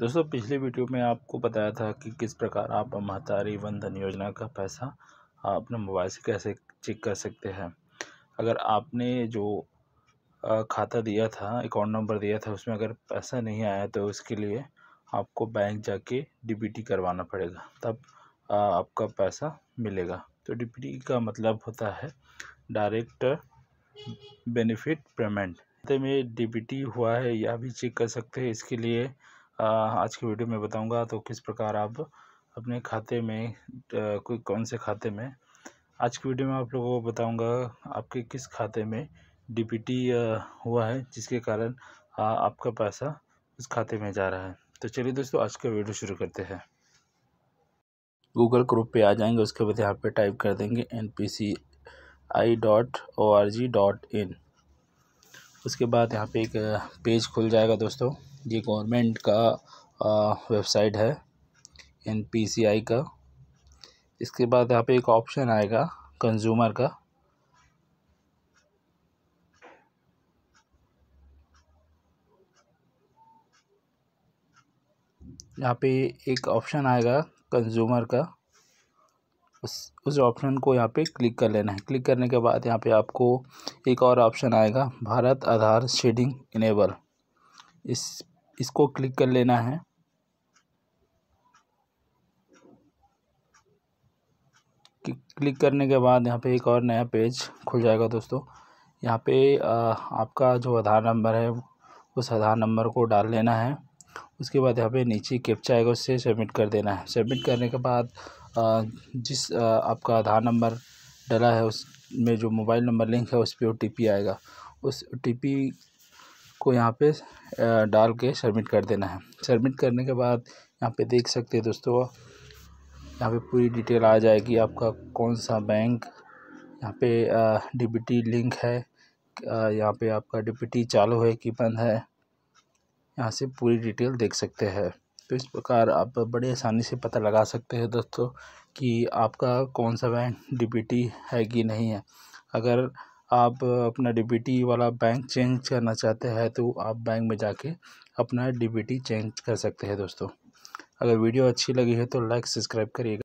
दोस्तों पिछली वीडियो में आपको बताया था कि किस प्रकार आप महतारी वन धन योजना का पैसा अपने मोबाइल से कैसे चेक कर सकते हैं अगर आपने जो खाता दिया था अकाउंट नंबर दिया था उसमें अगर पैसा नहीं आया तो उसके लिए आपको बैंक जाके डीबीटी करवाना पड़ेगा तब आपका पैसा मिलेगा तो डी का मतलब होता है डायरेक्ट बेनिफिट पेमेंट खाते तो में डीबीटी हुआ है या भी चेक कर सकते हैं इसके लिए आज की वीडियो में बताऊंगा तो किस प्रकार आप अपने खाते में कोई कौन से खाते में आज की वीडियो में आप लोगों को बताऊंगा आपके किस खाते में डीपीटी हुआ है जिसके कारण आपका पैसा उस खाते में जा रहा है तो चलिए दोस्तों आज का वीडियो शुरू करते हैं गूगल क्रोप पे आ जाएंगे उसके बाद यहाँ पे टाइप कर देंगे N P C I dot O R G dot in उसके बाद यहाँ पे एक पेज खुल जाएगा दोस्तों ये गवर्नमेंट का वेबसाइट है एन पी सी आई का इसके बाद यहाँ पे एक ऑप्शन आएगा कंज्यूमर का यहाँ पे एक ऑप्शन आएगा कंज्यूमर का उस उस ऑप्शन को यहाँ पे क्लिक कर लेना है क्लिक करने के बाद यहाँ पे आपको एक और ऑप्शन आएगा भारत आधार शेडिंग इनेबल इस इसको क्लिक कर लेना है क्लिक करने के बाद यहाँ पे एक और नया पेज खुल जाएगा दोस्तों यहाँ पे आपका जो आधार नंबर है उस आधार नंबर को डाल लेना है उसके बाद यहाँ पे नीचे कैप्चा आएगा उससे सबमिट कर देना है सबमिट करने के बाद जिस आपका आधार नंबर डला है उसमें जो मोबाइल नंबर लिंक है उस पर ओ आएगा उस ओ आपको यहाँ पे डाल के सबमिट कर देना है सबमिट करने के बाद यहाँ पे देख सकते हैं दोस्तों यहाँ पे पूरी डिटेल आ जाएगी आपका कौन सा बैंक यहाँ पे डिप्टी लिंक है यहाँ पे आपका डिप्टी चालू है कि बंद है यहाँ से पूरी डिटेल देख सकते हैं तो इस प्रकार आप बड़े आसानी से पता लगा सकते हैं दोस्तों कि आपका कौन सा बैंक डिप्टी है कि नहीं है अगर आप अपना डी टी वाला बैंक चेंज करना चाहते हैं तो आप बैंक में जाके अपना डी टी चेंज कर सकते हैं दोस्तों अगर वीडियो अच्छी लगी है तो लाइक सब्सक्राइब करिएगा